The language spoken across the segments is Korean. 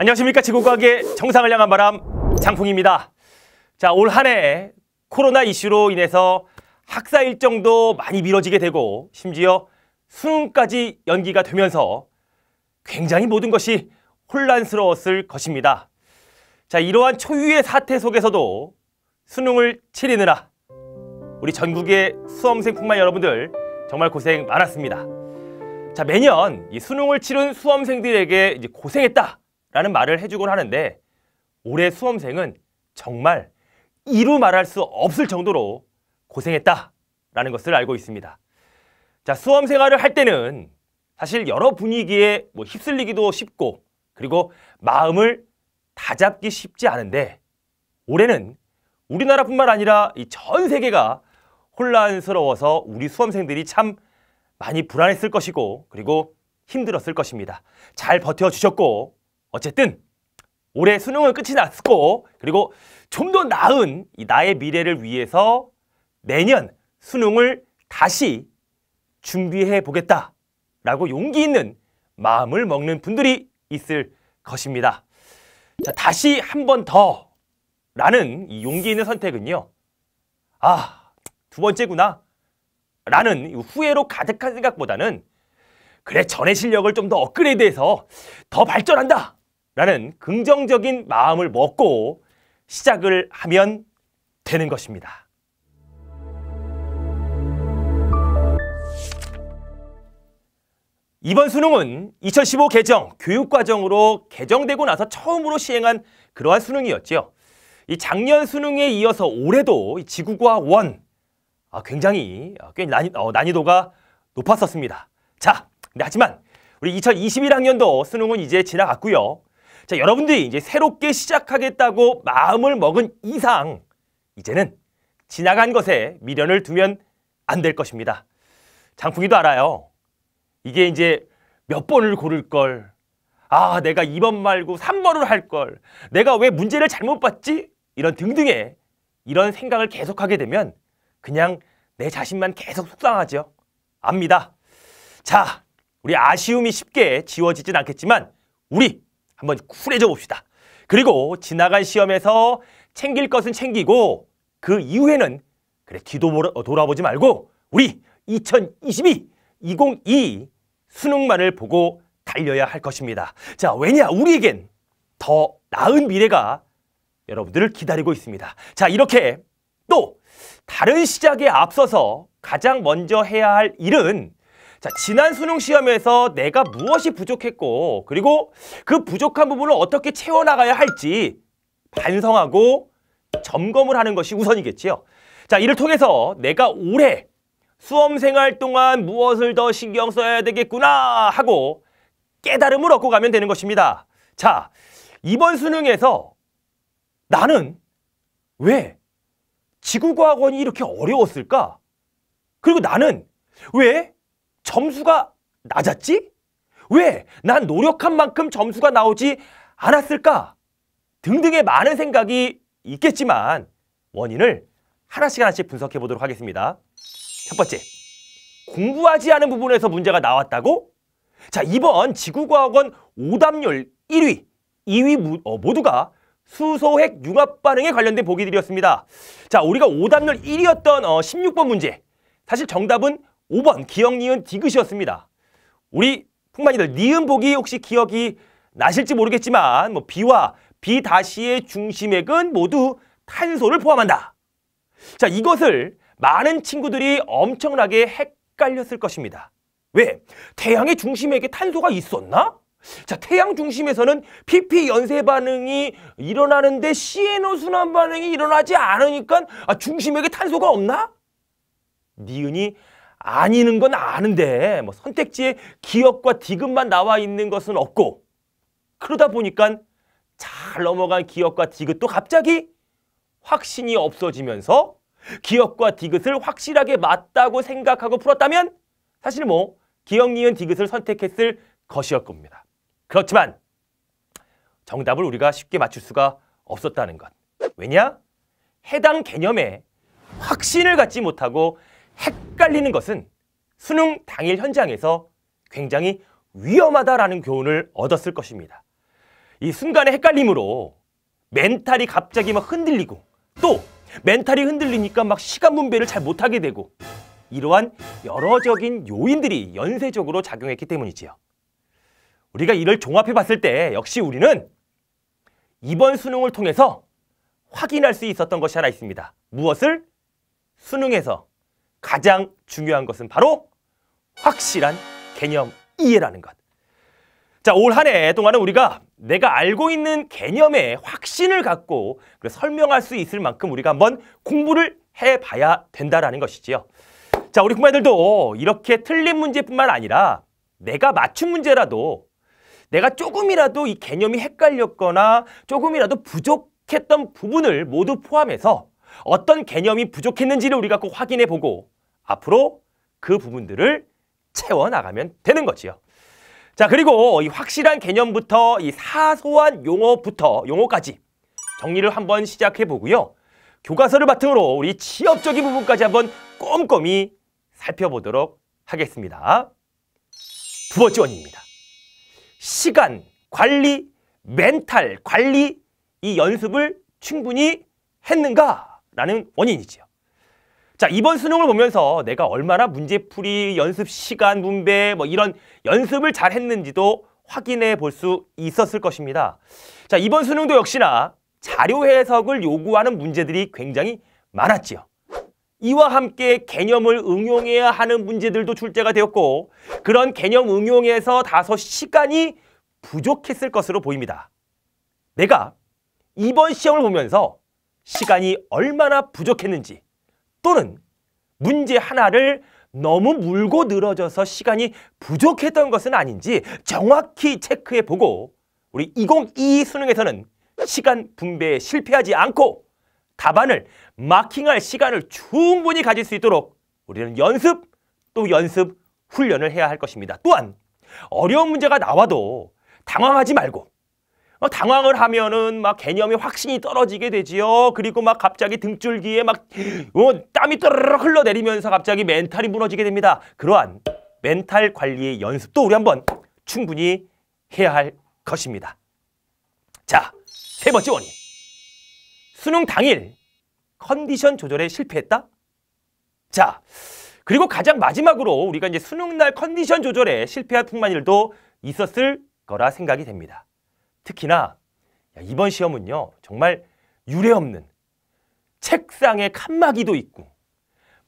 안녕하십니까 지구과학의 정상을 향한 바람 장풍입니다. 자 올 한해 코로나 이슈로 인해서 학사 일정도 많이 미뤄지게 되고 심지어 수능까지 연기가 되면서 굉장히 모든 것이 혼란스러웠을 것입니다. 자 이러한 초유의 사태 속에서도 수능을 치르느라 우리 전국의 수험생뿐만 여러분들 정말 고생 많았습니다. 자 매년 이 수능을 치른 수험생들에게 이제 고생했다 라는 말을 해주곤 하는데 올해 수험생은 정말 이루 말할 수 없을 정도로 고생했다 라는 것을 알고 있습니다. 자, 수험 생활을 할 때는 사실 여러 분위기에 뭐 휩쓸리기도 쉽고 그리고 마음을 다잡기 쉽지 않은데 올해는 우리나라뿐만 아니라 이 전 세계가 혼란스러워서 우리 수험생들이 참 많이 불안했을 것이고 그리고 힘들었을 것입니다. 잘 버텨주셨고 어쨌든 올해 수능은 끝이 났고 그리고 좀 더 나은 나의 미래를 위해서 내년 수능을 다시 준비해 보겠다라고 용기 있는 마음을 먹는 분들이 있을 것입니다. 자, 다시 한 번 더 라는 이 용기 있는 선택은요. 아, 두 번째구나 라는 후회로 가득한 생각보다는 그래, 전의 실력을 좀 더 업그레이드해서 더 발전한다 라는 긍정적인 마음을 먹고 시작을 하면 되는 것입니다. 이번 수능은 2015 개정 교육과정으로 개정되고 나서 처음으로 시행한 그러한 수능이었죠이 작년 수능에 이어서 올해도 지구과 원 아, 굉장히 아, 꽤 난이, 어, 난이도가 높았었습니다. 자, 하지만 우리 2021학년도 수능은 이제 지나갔고요. 자, 여러분들이 이제 새롭게 시작하겠다고 마음을 먹은 이상 이제는 지나간 것에 미련을 두면 안 될 것입니다. 장풍이도 알아요. 이게 이제 몇 번을 고를 걸. 아, 내가 2번 말고 3번을 할 걸. 내가 왜 문제를 잘못 봤지? 이런 등등의 이런 생각을 계속하게 되면 그냥 내 자신만 계속 속상하죠. 압니다. 자, 우리 아쉬움이 쉽게 지워지진 않겠지만 우리 한번 쿨해져 봅시다. 그리고 지나간 시험에서 챙길 것은 챙기고 그 이후에는 그래 뒤도 어, 돌아보지 말고 우리 2022, 2022 수능만을 보고 달려야 할 것입니다. 자, 왜냐? 우리에겐 더 나은 미래가 여러분들을 기다리고 있습니다. 자, 이렇게 또 다른 시작에 앞서서 가장 먼저 해야 할 일은 자, 지난 수능 시험에서 내가 무엇이 부족했고 그리고 그 부족한 부분을 어떻게 채워나가야 할지 반성하고 점검을 하는 것이 우선이겠지요. 자, 이를 통해서 내가 올해 수험생활 동안 무엇을 더 신경 써야 되겠구나 하고 깨달음을 얻고 가면 되는 것입니다. 자, 이번 수능에서 나는 왜 지구과학원이 이렇게 어려웠을까? 그리고 나는 왜 점수가 낮았지? 왜? 난 노력한 만큼 점수가 나오지 않았을까? 등등의 많은 생각이 있겠지만 원인을 하나씩 하나씩 분석해 보도록 하겠습니다. 첫 번째, 공부하지 않은 부분에서 문제가 나왔다고? 자, 이번 지구과학원 오답률 1위, 2위 어, 모두가 수소핵 융합 반응에 관련된 보기들이었습니다. 자, 우리가 오답률 1위였던 어, 16번 문제. 사실 정답은 5번 기억 니은 디귿이었습니다. 우리 풍만이들 니은 보기 혹시 기억이 나실지 모르겠지만 뭐 B와 B 다시의 중심액은 모두 탄소를 포함한다. 자 이것을 많은 친구들이 엄청나게 헷갈렸을 것입니다. 왜? 태양의 중심액에 탄소가 있었나? 자, 태양 중심에서는 PP 연쇄 반응이 일어나는데 CNO 순환 반응이 일어나지 않으니까 아, 중심에 탄소가 없나? 니은이 아니는 건 아는데 뭐 선택지에 기억과 디귿만 나와 있는 것은 없고 그러다 보니까 잘 넘어간 기억과 디귿도 갑자기 확신이 없어지면서 기억과 디귿을 확실하게 맞다고 생각하고 풀었다면 사실 뭐 기억, 니은, 디귿을 선택했을 것이었 겁니다. 그렇지만 정답을 우리가 쉽게 맞출 수가 없었다는 것. 왜냐? 해당 개념에 확신을 갖지 못하고 헷갈리는 것은 수능 당일 현장에서 굉장히 위험하다라는 교훈을 얻었을 것입니다. 이 순간의 헷갈림으로 멘탈이 갑자기 막 흔들리고 또 멘탈이 흔들리니까 막 시간 분배를 잘 못하게 되고 이러한 여러적인 요인들이 연쇄적으로 작용했기 때문이지요. 우리가 이를 종합해 봤을 때 역시 우리는 이번 수능을 통해서 확인할 수 있었던 것이 하나 있습니다. 무엇을? 수능에서 가장 중요한 것은 바로 확실한 개념 이해라는 것. 자, 올 한 해 동안은 우리가 내가 알고 있는 개념에 확신을 갖고 설명할 수 있을 만큼 우리가 한번 공부를 해봐야 된다라는 것이지요. 자, 우리 공 부모님들도 이렇게 틀린 문제뿐만 아니라 내가 맞춘 문제라도 내가 조금이라도 이 개념이 헷갈렸거나 조금이라도 부족했던 부분을 모두 포함해서 어떤 개념이 부족했는지를 우리가 꼭 확인해 보고 앞으로 그 부분들을 채워나가면 되는 거지요. 자, 그리고 이 확실한 개념부터 이 사소한 용어부터 용어까지 정리를 한번 시작해 보고요. 교과서를 바탕으로 우리 취업적인 부분까지 한번 꼼꼼히 살펴보도록 하겠습니다. 두 번째 원인입니다. 시간 관리, 멘탈 관리 이 연습을 충분히 했는가? 라는 원인이지요. 자, 이번 수능을 보면서 내가 얼마나 문제풀이, 연습 시간 분배, 뭐 이런 연습을 잘 했는지도 확인해 볼 수 있었을 것입니다. 자, 이번 수능도 역시나 자료 해석을 요구하는 문제들이 굉장히 많았지요. 이와 함께 개념을 응용해야 하는 문제들도 출제가 되었고 그런 개념 응용에서 다소 시간이 부족했을 것으로 보입니다. 내가 이번 시험을 보면서 시간이 얼마나 부족했는지 또는 문제 하나를 너무 물고 늘어져서 시간이 부족했던 것은 아닌지 정확히 체크해보고 우리 2022 수능에서는 시간 분배에 실패하지 않고 답안을 마킹할 시간을 충분히 가질 수 있도록 우리는 연습 또 연습 훈련을 해야 할 것입니다. 또한 어려운 문제가 나와도 당황하지 말고 어, 당황을 하면은 막 개념이 확신이 떨어지게 되지요. 그리고 막 갑자기 등줄기에 막 어, 땀이 떠르륵 흘러내리면서 갑자기 멘탈이 무너지게 됩니다. 그러한 멘탈 관리의 연습도 우리 한번 충분히 해야 할 것입니다. 자, 세 번째 원인. 수능 당일 컨디션 조절에 실패했다? 자, 그리고 가장 마지막으로 우리가 이제 수능날 컨디션 조절에 실패할 풍만 일도 있었을 거라 생각이 됩니다. 특히나 이번 시험은요 정말 유례없는 책상에 칸막이도 있고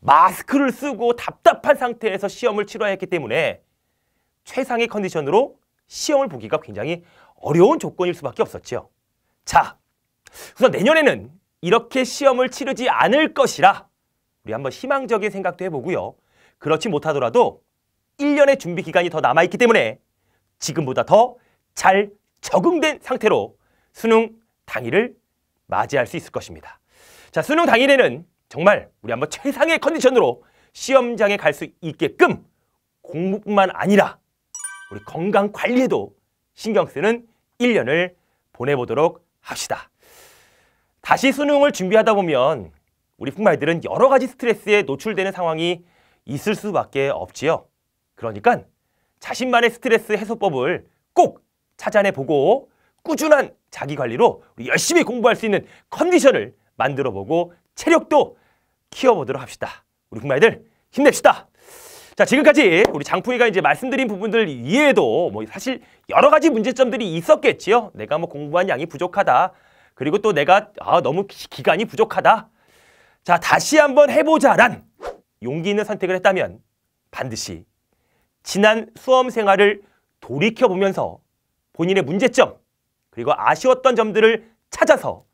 마스크를 쓰고 답답한 상태에서 시험을 치러야 했기 때문에 최상의 컨디션으로 시험을 보기가 굉장히 어려운 조건일 수밖에 없었죠 자, 우선 내년에는 이렇게 시험을 치르지 않을 것이라 우리 한번 희망적인 생각도 해보고요. 그렇지 못하더라도 1년의 준비 기간이 더 남아있기 때문에 지금보다 더잘 적응된 상태로 수능 당일을 맞이할 수 있을 것입니다. 자, 수능 당일에는 정말 우리 한번 최상의 컨디션으로 시험장에 갈 수 있게끔 공부뿐만 아니라 우리 건강 관리에도 신경 쓰는 1년을 보내보도록 합시다. 다시 수능을 준비하다 보면 우리 풍이들은 여러 가지 스트레스에 노출되는 상황이 있을 수밖에 없지요. 그러니까 자신만의 스트레스 해소법을 꼭 찾아내보고 꾸준한 자기관리로 열심히 공부할 수 있는 컨디션을 만들어보고 체력도 키워보도록 합시다. 우리 국마이들 힘냅시다. 자 지금까지 우리 장풍이가 이제 말씀드린 부분들 이외에도 뭐 사실 여러 가지 문제점들이 있었겠지요. 내가 뭐 공부한 양이 부족하다. 그리고 또 내가 아 너무 기간이 부족하다. 자 다시 한번 해보자란 용기 있는 선택을 했다면 반드시 지난 수험 생활을 돌이켜보면서 본인의 문제점 그리고 아쉬웠던 점들을 찾아서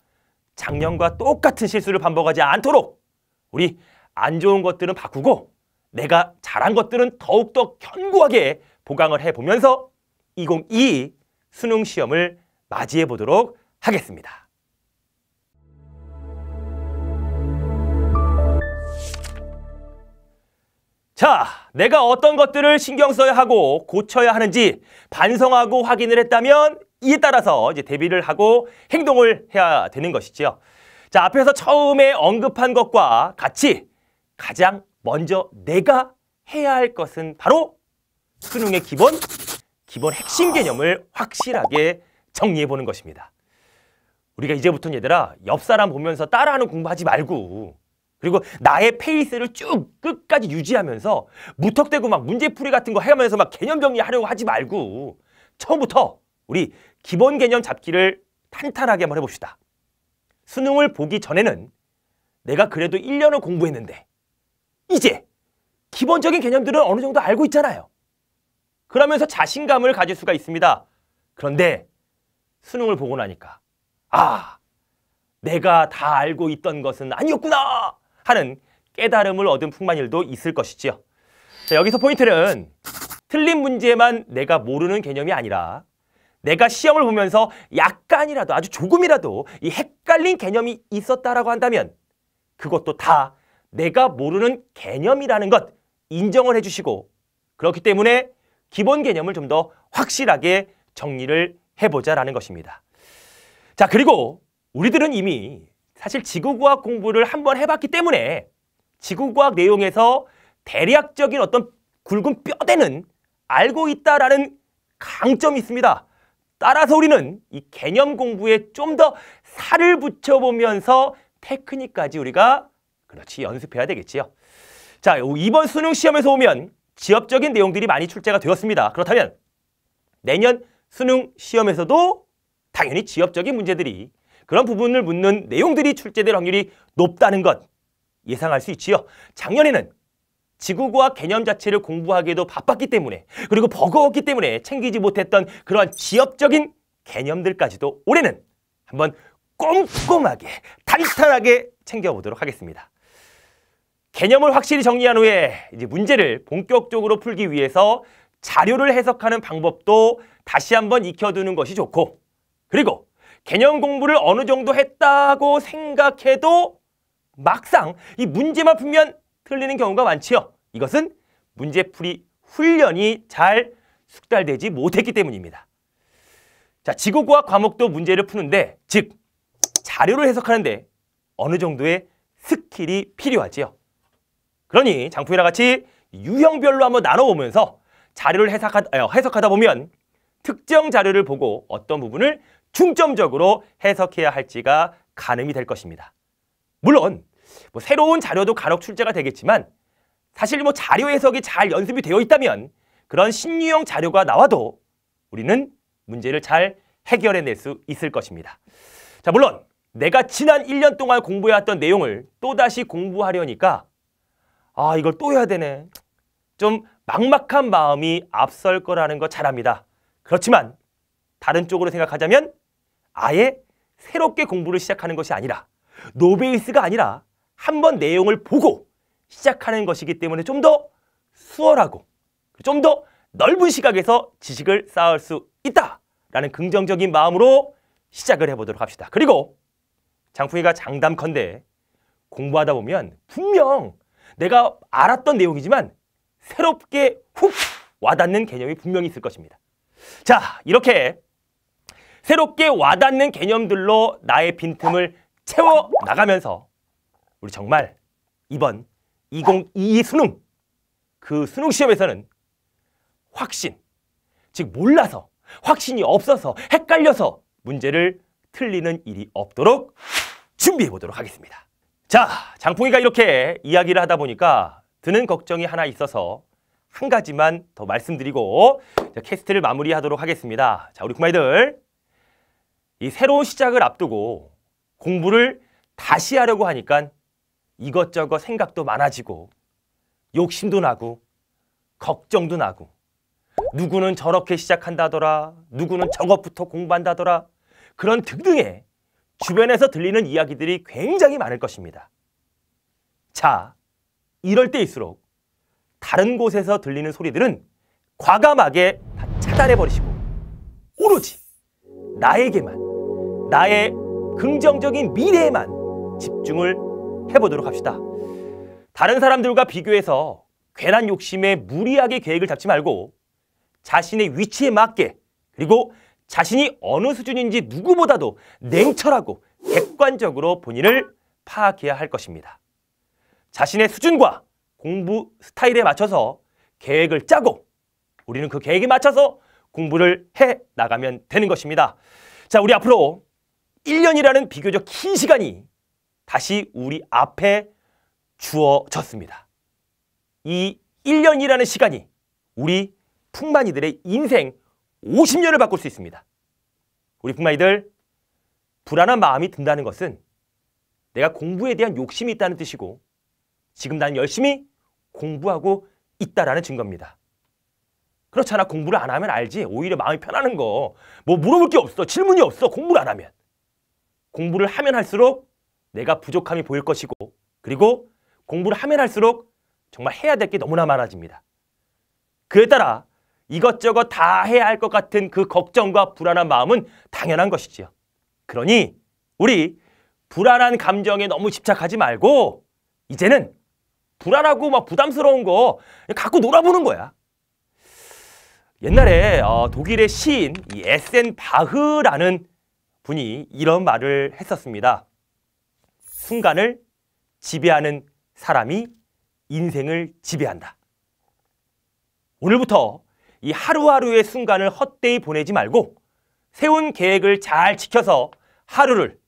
작년과 똑같은 실수를 반복하지 않도록 우리 안 좋은 것들은 바꾸고 내가 잘한 것들은 더욱더 견고하게 보강을 해보면서 2022 수능 시험을 맞이해 보도록 하겠습니다. 자, 내가 어떤 것들을 신경 써야 하고 고쳐야 하는지 반성하고 확인을 했다면 이에 따라서 이제 대비를 하고 행동을 해야 되는 것이지요. 자, 앞에서 처음에 언급한 것과 같이 가장 먼저 내가 해야 할 것은 바로 수능의 기본, 기본 핵심 개념을 확실하게 정리해 보는 것입니다. 우리가 이제부터 얘들아, 옆 사람 보면서 따라하는 공부하지 말고 그리고 나의 페이스를 쭉 끝까지 유지하면서 무턱대고 막 문제풀이 같은 거해가면서막 개념 정리하려고 하지 말고 처음부터 우리 기본 개념 잡기를 탄탄하게 한번 해봅시다. 수능을 보기 전에는 내가 그래도 1년을 공부했는데 이제 기본적인 개념들은 어느 정도 알고 있잖아요. 그러면서 자신감을 가질 수가 있습니다. 그런데 수능을 보고 나니까 아, 내가 다 알고 있던 것은 아니었구나 하는 깨달음을 얻은 풍만일도 있을 것이지요. 자, 여기서 포인트는 틀린 문제만 내가 모르는 개념이 아니라 내가 시험을 보면서 약간이라도 아주 조금이라도 이 헷갈린 개념이 있었다라고 한다면 그것도 다 내가 모르는 개념이라는 것 인정을 해주시고 그렇기 때문에 기본 개념을 좀 더 확실하게 정리를 해보자라는 것입니다. 자 그리고 우리들은 이미 사실 지구과학 공부를 한번 해봤기 때문에 지구과학 내용에서 대략적인 어떤 굵은 뼈대는 알고 있다라는 강점이 있습니다. 따라서 우리는 이 개념 공부에 좀 더 살을 붙여보면서 테크닉까지 우리가 그렇지 연습해야 되겠지요. 자, 이번 수능 시험에서 오면 지엽적인 내용들이 많이 출제가 되었습니다. 그렇다면 내년 수능 시험에서도 당연히 지엽적인 문제들이 그런 부분을 묻는 내용들이 출제될 확률이 높다는 것 예상할 수 있지요. 작년에는 지구과학 개념 자체를 공부하기에도 바빴기 때문에 그리고 버거웠기 때문에 챙기지 못했던 그러한 지엽적인 개념들까지도 올해는 한번 꼼꼼하게 단순하게 챙겨보도록 하겠습니다. 개념을 확실히 정리한 후에 이제 문제를 본격적으로 풀기 위해서 자료를 해석하는 방법도 다시 한번 익혀두는 것이 좋고 그리고 개념 공부를 어느 정도 했다고 생각해도 막상 이 문제만 풀면 틀리는 경우가 많지요. 이것은 문제풀이 훈련이 잘 숙달되지 못했기 때문입니다. 자, 지구과학 과목도 문제를 푸는데 즉 자료를 해석하는데 어느 정도의 스킬이 필요하지요. 그러니 장풍이랑 같이 유형별로 한번 나눠보면서 자료를 해석하, 어, 해석하다 보면 특정 자료를 보고 어떤 부분을 중점적으로 해석해야 할지가 가늠이 될 것입니다. 물론 뭐 새로운 자료도 간혹 출제가 되겠지만 사실 뭐 자료 해석이 잘 연습이 되어 있다면 그런 신유형 자료가 나와도 우리는 문제를 잘 해결해낼 수 있을 것입니다. 자 물론 내가 지난 1년 동안 공부해왔던 내용을 또다시 공부하려니까 아 이걸 또 해야 되네. 좀 막막한 마음이 앞설 거라는 거 잘압니다 그렇지만 다른 쪽으로 생각하자면 아예 새롭게 공부를 시작하는 것이 아니라 노베이스가 아니라 한번 내용을 보고 시작하는 것이기 때문에 좀 더 수월하고 좀 더 넓은 시각에서 지식을 쌓을 수 있다라는 긍정적인 마음으로 시작을 해보도록 합시다. 그리고 장풍이가 장담컨대 공부하다 보면 분명 내가 알았던 내용이지만 새롭게 훅 와닿는 개념이 분명히 있을 것입니다. 자, 이렇게 새롭게 와닿는 개념들로 나의 빈틈을 채워 나가면서 우리 정말 이번 2022 수능 그 수능 시험에서는 확신 즉 몰라서 확신이 없어서 헷갈려서 문제를 틀리는 일이 없도록 준비해 보도록 하겠습니다. 자, 장풍이가 이렇게 이야기를 하다 보니까 드는 걱정이 하나 있어서 한 가지만 더 말씀드리고 자, 캐스트를 마무리하도록 하겠습니다. 자, 우리 구마이들 이 새로운 시작을 앞두고 공부를 다시 하려고 하니까 이것저것 생각도 많아지고 욕심도 나고 걱정도 나고 누구는 저렇게 시작한다더라 누구는 저것부터 공부한다더라 그런 등등의 주변에서 들리는 이야기들이 굉장히 많을 것입니다. 자, 이럴 때일수록 다른 곳에서 들리는 소리들은 과감하게 다 차단해버리시고 오로지 나에게만 나의 긍정적인 미래에만 집중을 해보도록 합시다. 다른 사람들과 비교해서 괜한 욕심에 무리하게 계획을 잡지 말고 자신의 위치에 맞게 그리고 자신이 어느 수준인지 누구보다도 냉철하고 객관적으로 본인을 파악해야 할 것입니다. 자신의 수준과 공부 스타일에 맞춰서 계획을 짜고 우리는 그 계획에 맞춰서 공부를 해 나가면 되는 것입니다. 자, 우리 앞으로 1년이라는 비교적 긴 시간이 다시 우리 앞에 주어졌습니다. 이 1년이라는 시간이 우리 풍만이들의 인생 50년을 바꿀 수 있습니다. 우리 풍만이들 불안한 마음이 든다는 것은 내가 공부에 대한 욕심이 있다는 뜻이고 지금 난 열심히 공부하고 있다라는 증거입니다. 그렇잖아. 공부를 안 하면 알지. 오히려 마음이 편하는 거. 뭐 물어볼 게 없어. 질문이 없어. 공부를 안 하면. 공부를 하면 할수록 내가 부족함이 보일 것이고 그리고 공부를 하면 할수록 정말 해야 될 게 너무나 많아집니다. 그에 따라 이것저것 다 해야 할 것 같은 그 걱정과 불안한 마음은 당연한 것이지요. 그러니 우리 불안한 감정에 너무 집착하지 말고 이제는 불안하고 막 부담스러운 거 갖고 놀아보는 거야. 옛날에 어, 독일의 시인 이 에센 바흐라는 분이 이런 말을 했었습니다. 순간을 지배하는 사람이 인생을 지배한다. 오늘부터 이 하루하루의 순간을 헛되이 보내지 말고 세운 계획을 잘 지켜서 하루를,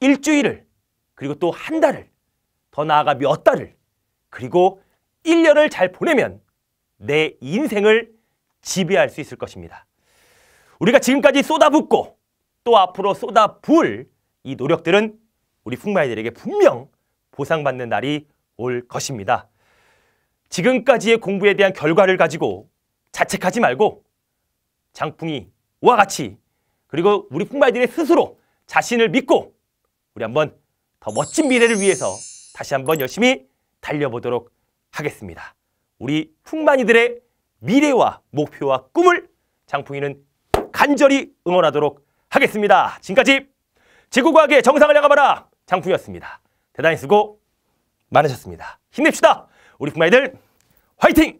일주일을, 그리고 또 한 달을, 더 나아가 몇 달을, 그리고 1년을 잘 보내면 내 인생을 지배할 수 있을 것입니다. 우리가 지금까지 쏟아붓고 또 앞으로 쏟아 부을 이 노력들은 우리 풍마이들에게 분명 보상받는 날이 올 것입니다. 지금까지의 공부에 대한 결과를 가지고 자책하지 말고 장풍이와 같이 그리고 우리 풍마이들의 스스로 자신을 믿고 우리 한번 더 멋진 미래를 위해서 다시 한번 열심히 달려보도록 하겠습니다. 우리 풍만이들의 미래와 목표와 꿈을 장풍이는 간절히 응원하도록 하겠습니다. 지금까지 지구과학의 정상을 향하봐라 장풍이었습니다. 대단히 수고 많으셨습니다. 힘냅시다. 우리 부마이들 화이팅!